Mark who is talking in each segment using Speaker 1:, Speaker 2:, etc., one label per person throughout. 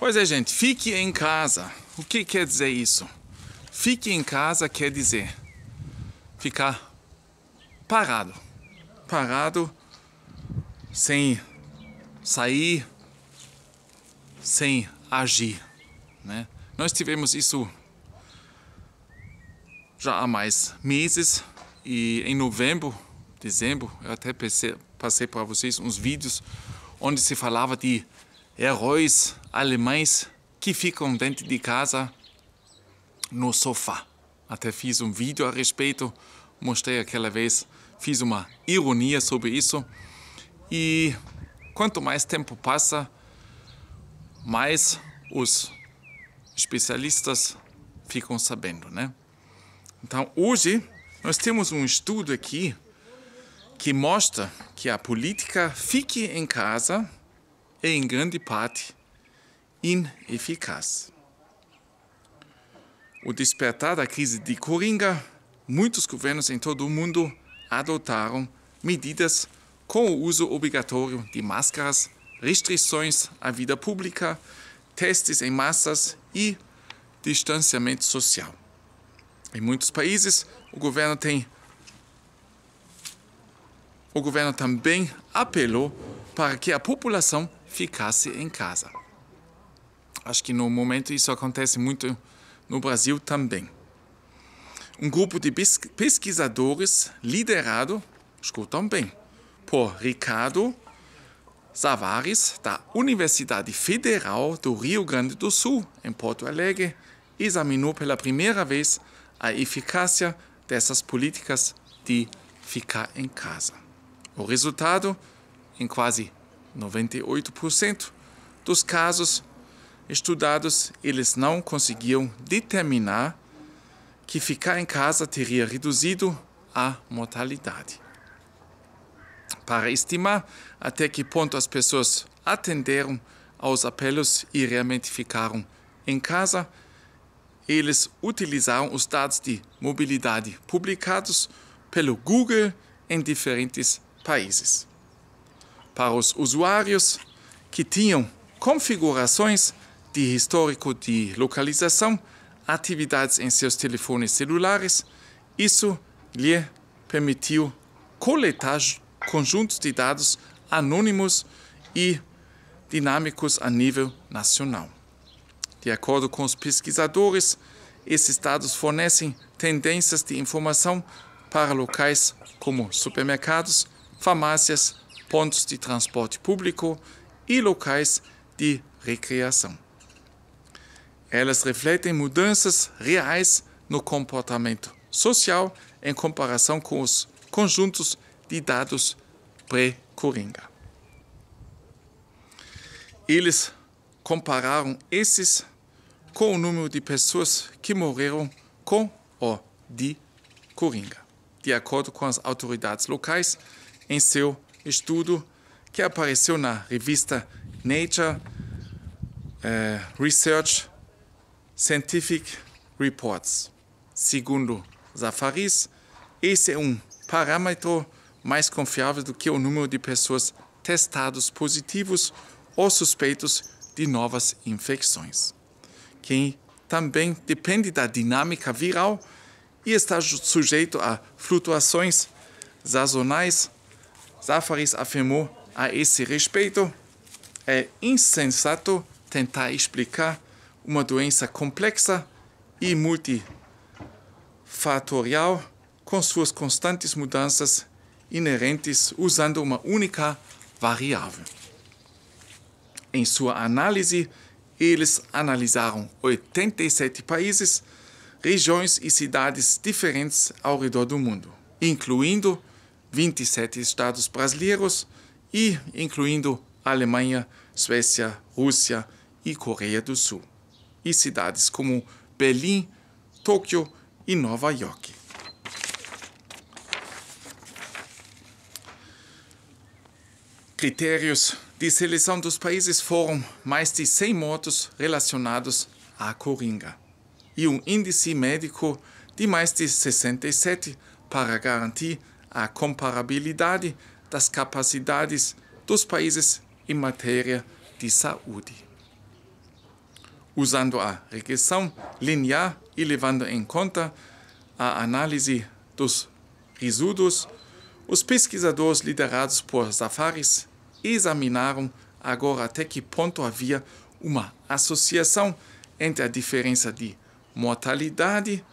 Speaker 1: Pois é, gente, fique em casa. O que quer dizer isso? Fique em casa quer dizer ficar parado. Parado, sem sair, sem agir. Né? Nós tivemos isso já há mais meses e em novembro, dezembro, eu até passei para vocês uns vídeos onde se falava de heróis é alemães que ficam dentro de casa no sofá. Até fiz um vídeo a respeito, mostrei aquela vez, fiz uma ironia sobre isso. E quanto mais tempo passa, mais os especialistas ficam sabendo, né? Então, hoje nós temos um estudo aqui que mostra que a política fique em casa é em grande parte ineficaz. O despertar da crise de Coringa, muitos governos em todo o mundo adotaram medidas com o uso obrigatório de máscaras, restrições à vida pública, testes em massas e distanciamento social. Em muitos países, o governo tem o governo também apelou para que a população ficasse em casa. Acho que no momento isso acontece muito no Brasil também. Um grupo de pesquisadores liderado, escutam bem, por Ricardo Savares, da Universidade Federal do Rio Grande do Sul, em Porto Alegre, examinou pela primeira vez a eficácia dessas políticas de ficar em casa. O resultado, em quase 98% dos casos estudados, eles não conseguiam determinar que ficar em casa teria reduzido a mortalidade. Para estimar até que ponto as pessoas atenderam aos apelos e realmente ficaram em casa, eles utilizaram os dados de mobilidade publicados pelo Google em diferentes países para os usuários que tinham configurações de histórico de localização, atividades em seus telefones celulares. Isso lhe permitiu coletar conjuntos de dados anônimos e dinâmicos a nível nacional. De acordo com os pesquisadores, esses dados fornecem tendências de informação para locais como supermercados, farmácias, pontos de transporte público e locais de recreação. Elas refletem mudanças reais no comportamento social em comparação com os conjuntos de dados pré-Coringa. Eles compararam esses com o número de pessoas que morreram com ou de Coringa, de acordo com as autoridades locais em seu estudo que apareceu na revista Nature eh, Research Scientific Reports. Segundo Zafaris, esse é um parâmetro mais confiável do que o número de pessoas testadas positivos ou suspeitos de novas infecções, que também depende da dinâmica viral e está sujeito a flutuações sazonais Zafaris afirmou a esse respeito: é insensato tentar explicar uma doença complexa e multifatorial com suas constantes mudanças inerentes usando uma única variável. Em sua análise, eles analisaram 87 países, regiões e cidades diferentes ao redor do mundo, incluindo 27 estados brasileiros e incluindo Alemanha, Suécia, Rússia e Coreia do Sul, e cidades como Berlim, Tóquio e Nova York. Critérios de seleção dos países foram mais de 100 mortos relacionados à coringa e um índice médico de mais de 67 para garantir a comparabilidade das capacidades dos países em matéria de saúde. Usando a regressão linear e levando em conta a análise dos resíduos, os pesquisadores liderados por Zafaris examinaram agora até que ponto havia uma associação entre a diferença de mortalidade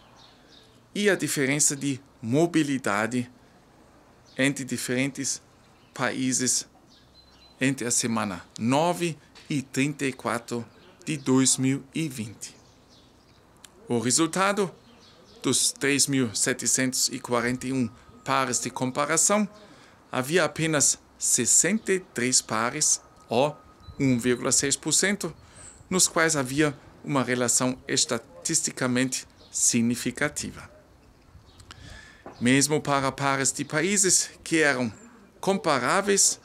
Speaker 1: e a diferença de mobilidade entre diferentes países entre a semana 9 e 34 de 2020. O resultado dos 3.741 pares de comparação, havia apenas 63 pares, ou 1,6%, nos quais havia uma relação estatisticamente significativa mesmo para pares de países que eram comparáveis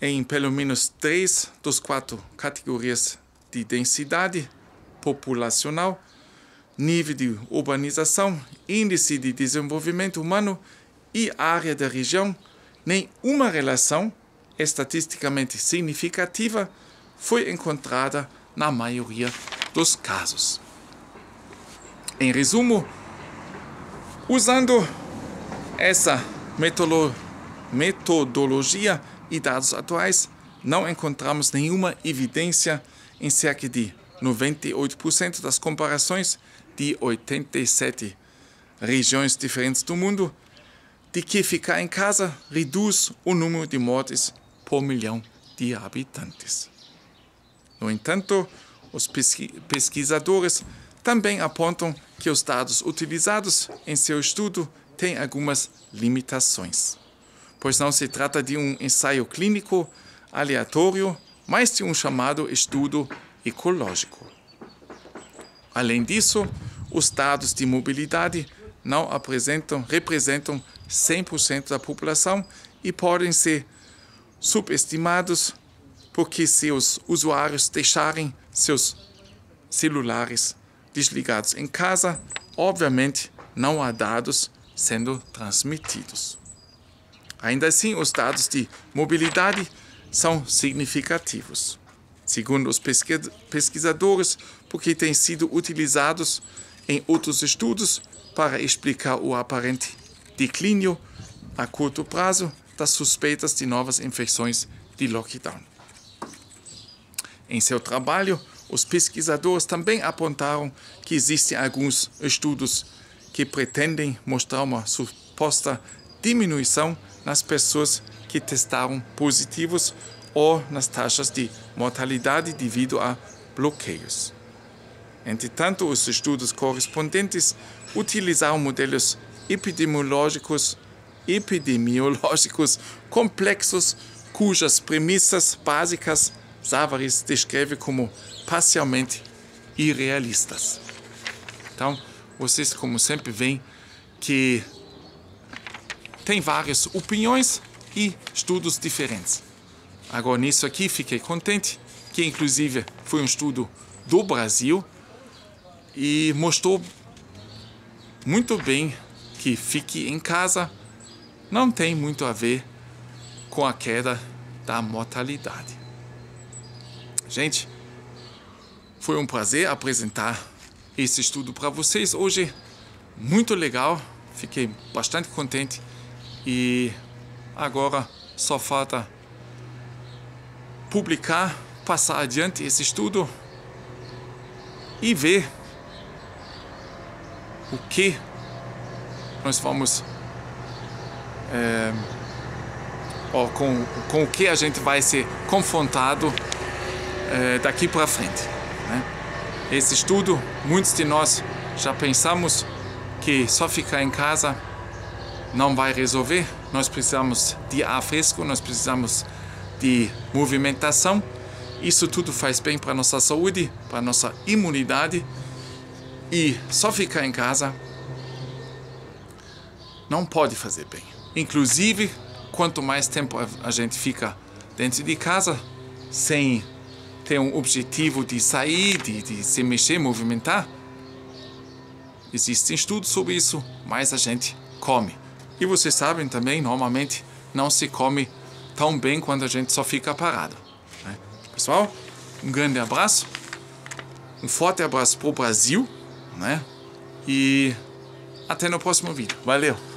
Speaker 1: em pelo menos três dos quatro categorias de densidade populacional, nível de urbanização, índice de desenvolvimento humano e área da região, nenhuma relação estatisticamente significativa foi encontrada na maioria dos casos. Em resumo, Usando essa metodologia e dados atuais, não encontramos nenhuma evidência em cerca de 98% das comparações de 87 regiões diferentes do mundo, de que ficar em casa reduz o número de mortes por milhão de habitantes. No entanto, os pesquisadores também apontam que os dados utilizados em seu estudo têm algumas limitações, pois não se trata de um ensaio clínico aleatório, mas de um chamado estudo ecológico. Além disso, os dados de mobilidade não apresentam, representam 100% da população e podem ser subestimados porque se os usuários deixarem seus celulares desligados em casa, obviamente não há dados sendo transmitidos. Ainda assim, os dados de mobilidade são significativos, segundo os pesquisadores, porque têm sido utilizados em outros estudos para explicar o aparente declínio a curto prazo das suspeitas de novas infecções de lockdown. Em seu trabalho, os pesquisadores também apontaram que existem alguns estudos que pretendem mostrar uma suposta diminuição nas pessoas que testaram positivos ou nas taxas de mortalidade devido a bloqueios. Entretanto, os estudos correspondentes utilizaram modelos epidemiológicos, epidemiológicos complexos cujas premissas básicas Savaris descreve como parcialmente irrealistas. Então, vocês, como sempre, veem que tem várias opiniões e estudos diferentes. Agora, nisso aqui, fiquei contente, que inclusive foi um estudo do Brasil e mostrou muito bem que fique em casa não tem muito a ver com a queda da mortalidade. Gente, foi um prazer apresentar esse estudo para vocês hoje. Muito legal, fiquei bastante contente e agora só falta publicar, passar adiante esse estudo e ver o que nós vamos é, com, com o que a gente vai ser confrontado eh, daqui para frente. Né? Esse estudo, muitos de nós já pensamos que só ficar em casa não vai resolver. Nós precisamos de ar fresco, nós precisamos de movimentação. Isso tudo faz bem para nossa saúde, para nossa imunidade. E só ficar em casa não pode fazer bem. Inclusive, quanto mais tempo a gente fica dentro de casa, sem tem um objetivo de sair, de, de se mexer, movimentar. Existem estudos sobre isso, mas a gente come. E vocês sabem também, normalmente não se come tão bem quando a gente só fica parado. Né? Pessoal, um grande abraço, um forte abraço pro Brasil, né? E até no próximo vídeo. Valeu!